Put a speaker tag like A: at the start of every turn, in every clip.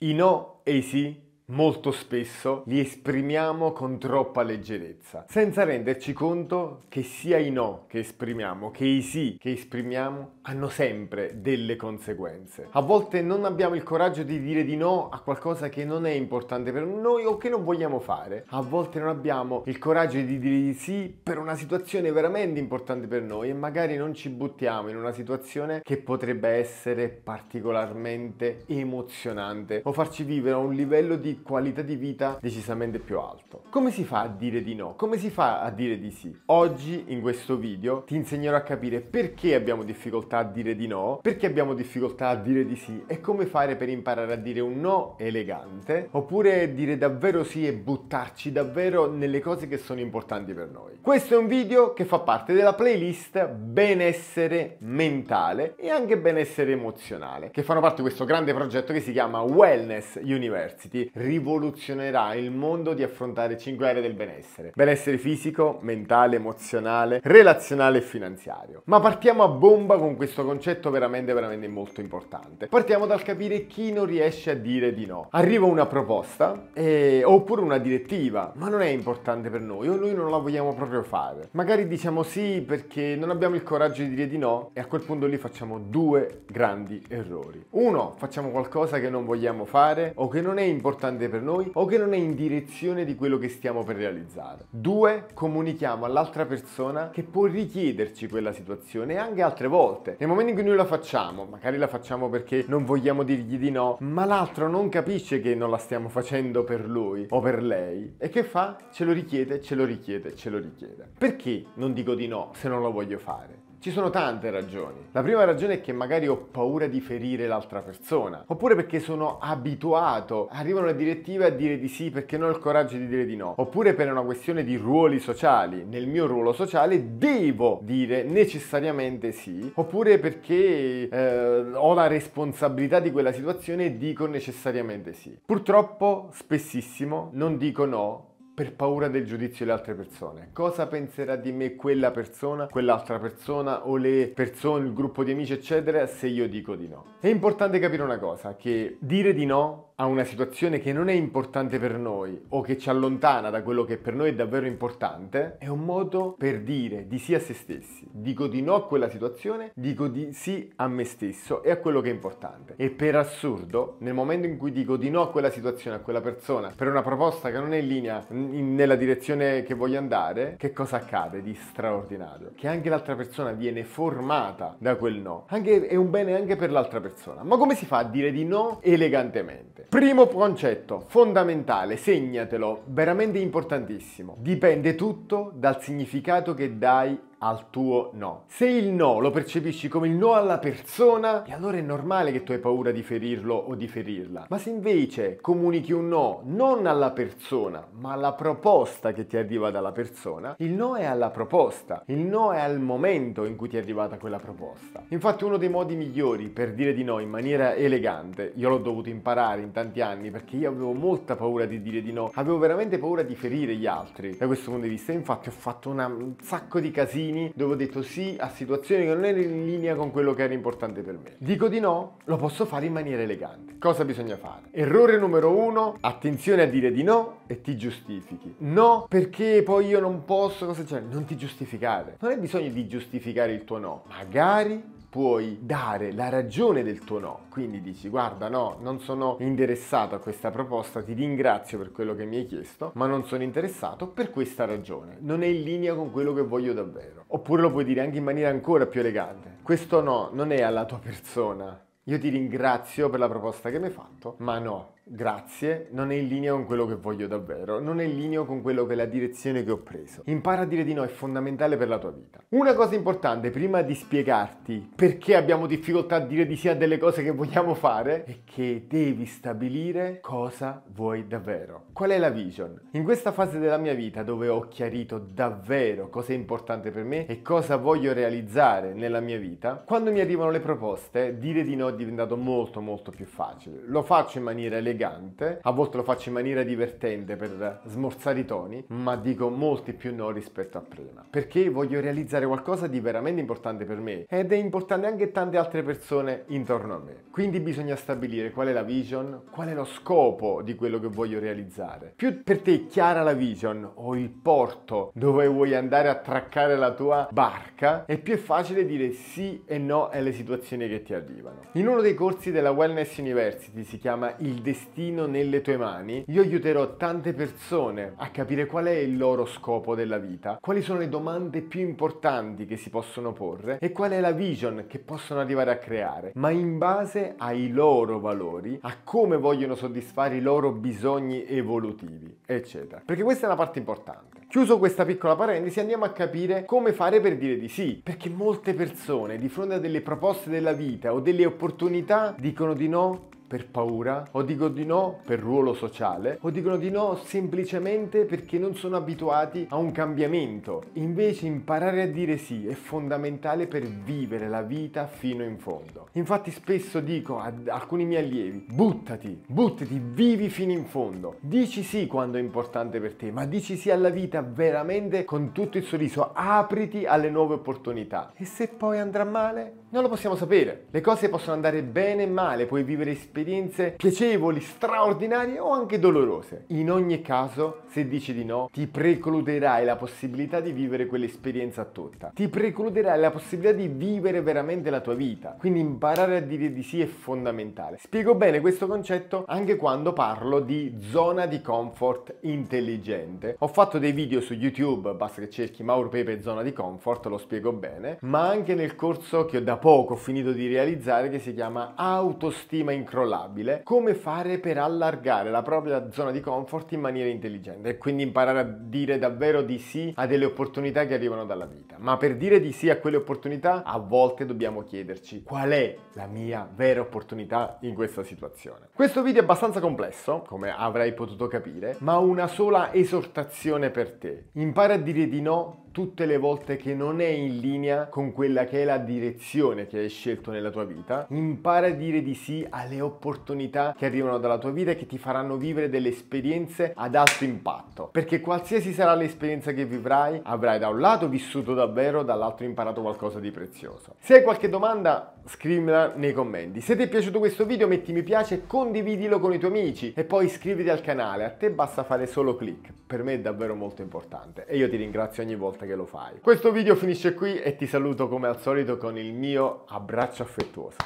A: y no AC molto spesso li esprimiamo con troppa leggerezza, senza renderci conto che sia i no che esprimiamo, che i sì che esprimiamo hanno sempre delle conseguenze. A volte non abbiamo il coraggio di dire di no a qualcosa che non è importante per noi o che non vogliamo fare. A volte non abbiamo il coraggio di dire di sì per una situazione veramente importante per noi e magari non ci buttiamo in una situazione che potrebbe essere particolarmente emozionante o farci vivere a un livello di qualità di vita decisamente più alto. Come si fa a dire di no? Come si fa a dire di sì? Oggi in questo video ti insegnerò a capire perché abbiamo difficoltà a dire di no, perché abbiamo difficoltà a dire di sì e come fare per imparare a dire un no elegante oppure dire davvero sì e buttarci davvero nelle cose che sono importanti per noi. Questo è un video che fa parte della playlist benessere mentale e anche benessere emozionale che fanno parte di questo grande progetto che si chiama Wellness University rivoluzionerà il mondo di affrontare 5 aree del benessere. Benessere fisico, mentale, emozionale, relazionale e finanziario. Ma partiamo a bomba con questo concetto veramente veramente molto importante. Partiamo dal capire chi non riesce a dire di no. Arriva una proposta e... Eh, oppure una direttiva, ma non è importante per noi o noi non la vogliamo proprio fare. Magari diciamo sì perché non abbiamo il coraggio di dire di no e a quel punto lì facciamo due grandi errori. Uno, facciamo qualcosa che non vogliamo fare o che non è importante importante per noi o che non è in direzione di quello che stiamo per realizzare. Due, comunichiamo all'altra persona che può richiederci quella situazione anche altre volte. Nel momento in cui noi la facciamo, magari la facciamo perché non vogliamo dirgli di no, ma l'altro non capisce che non la stiamo facendo per lui o per lei. E che fa? Ce lo richiede, ce lo richiede, ce lo richiede. Perché non dico di no se non lo voglio fare? Ci sono tante ragioni. La prima ragione è che magari ho paura di ferire l'altra persona, oppure perché sono abituato, Arrivano le direttive a dire di sì perché non ho il coraggio di dire di no, oppure per una questione di ruoli sociali. Nel mio ruolo sociale devo dire necessariamente sì, oppure perché eh, ho la responsabilità di quella situazione e dico necessariamente sì. Purtroppo spessissimo non dico no per paura del giudizio delle altre persone. Cosa penserà di me quella persona, quell'altra persona o le persone, il gruppo di amici eccetera se io dico di no? È importante capire una cosa, che dire di no a una situazione che non è importante per noi o che ci allontana da quello che per noi è davvero importante, è un modo per dire di sì a se stessi. Dico di no a quella situazione, dico di sì a me stesso e a quello che è importante. E per assurdo, nel momento in cui dico di no a quella situazione, a quella persona, per una proposta che non è in linea in, nella direzione che voglio andare, che cosa accade di straordinario? Che anche l'altra persona viene formata da quel no. Anche, è un bene anche per l'altra persona. Ma come si fa a dire di no elegantemente? Primo concetto, fondamentale, segnatelo, veramente importantissimo. Dipende tutto dal significato che dai al tuo no. Se il no lo percepisci come il no alla persona, e allora è normale che tu hai paura di ferirlo o di ferirla. Ma se invece comunichi un no non alla persona, ma alla proposta che ti arriva dalla persona, il no è alla proposta, il no è al momento in cui ti è arrivata quella proposta. Infatti uno dei modi migliori per dire di no in maniera elegante, io l'ho dovuto imparare in tanti anni perché io avevo molta paura di dire di no, avevo veramente paura di ferire gli altri da questo punto di vista, infatti ho fatto una, un sacco di casini bambini dove ho detto sì a situazioni che non erano in linea con quello che era importante per me. Dico di no, lo posso fare in maniera elegante. Cosa bisogna fare? Errore numero uno, attenzione a dire di no e ti giustifichi. No perché poi io non posso, cosa c'è? Non ti giustificare. Non hai bisogno di giustificare il tuo no. Magari puoi dare la ragione del tuo no. Quindi dici guarda no, non sono interessato a questa proposta, ti ringrazio per quello che mi hai chiesto, ma non sono interessato per questa ragione. Non è in linea con quello che voglio davvero. Oppure lo puoi dire anche in maniera ancora più elegante. Questo no non è alla tua persona. Io ti ringrazio per la proposta che mi hai fatto, ma no, grazie non è in linea con quello che voglio davvero, non è in linea con quello che è la direzione che ho preso. Impara a dire di no è fondamentale per la tua vita. Una cosa importante prima di spiegarti perché abbiamo difficoltà a dire di sì a delle cose che vogliamo fare è che devi stabilire cosa vuoi davvero. Qual è la vision? In questa fase della mia vita dove ho chiarito davvero cosa è importante per me e cosa voglio realizzare nella mia vita, quando mi arrivano le proposte, dire di no è diventato molto molto più facile. Lo faccio in maniera legale elegante, a volte lo faccio in maniera divertente per smorzare i toni, ma dico molti più no rispetto a prima, perché voglio realizzare qualcosa di veramente importante per me ed è importante anche tante altre persone intorno a me. Quindi bisogna stabilire qual è la vision, qual è lo scopo di quello che voglio realizzare. Più per te è chiara la vision o il porto dove vuoi andare a traccare la tua barca, è più facile dire sì e no alle situazioni che ti arrivano. In uno dei corsi della Wellness University si chiama Il destino destino nelle tue mani, io aiuterò tante persone a capire qual è il loro scopo della vita, quali sono le domande più importanti che si possono porre e qual è la vision che possono arrivare a creare, ma in base ai loro valori, a come vogliono soddisfare i loro bisogni evolutivi, eccetera. Perché questa è la parte importante. Chiuso questa piccola parentesi, andiamo a capire come fare per dire di sì, perché molte persone di fronte a delle proposte della vita o delle opportunità dicono di no per paura, o dicono di no per ruolo sociale, o dicono di no semplicemente perché non sono abituati a un cambiamento. Invece imparare a dire sì è fondamentale per vivere la vita fino in fondo. Infatti spesso dico ad alcuni miei allievi, buttati, buttati, vivi fino in fondo. Dici sì quando è importante per te, ma dici sì alla vita veramente con tutto il sorriso, apriti alle nuove opportunità. E se poi andrà male, non lo possiamo sapere. Le cose possono andare bene e male, puoi vivere esperienze piacevoli, straordinarie o anche dolorose. In ogni caso, se dici di no, ti precluderai la possibilità di vivere quell'esperienza tutta. Ti precluderai la possibilità di vivere veramente la tua vita. Quindi imparare a dire di sì è fondamentale. Spiego bene questo concetto anche quando parlo di zona di comfort intelligente. Ho fatto dei video su YouTube, basta che cerchi Mauro Pepe zona di comfort, lo spiego bene, ma anche nel corso che ho da poco ho finito di realizzare che si chiama Autostima incrollabile, come fare per allargare la propria zona di comfort in maniera intelligente e quindi imparare a dire davvero di sì a delle opportunità che arrivano dalla vita. Ma per dire di sì a quelle opportunità a volte dobbiamo chiederci qual è la mia vera opportunità in questa situazione. Questo video è abbastanza complesso, come avrai potuto capire, ma una sola esortazione per te. Impara a dire di no tutte le volte che non è in linea con quella che è la direzione che hai scelto nella tua vita. Impara a dire di sì alle opportunità che arrivano dalla tua vita e che ti faranno vivere delle esperienze ad alto impatto. Perché qualsiasi sarà l'esperienza che vivrai, avrai da un lato vissuto davvero, dall'altro imparato qualcosa di prezioso. Se hai qualche domanda, scrivimela nei commenti. Se ti è piaciuto questo video metti mi piace, condividilo con i tuoi amici e poi iscriviti al canale, a te basta fare solo click, per me è davvero molto importante e io ti ringrazio ogni volta che lo fai. Questo video finisce qui e ti saluto come al solito con il mio abbraccio affettuoso.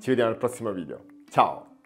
A: Ci vediamo al prossimo video, ciao!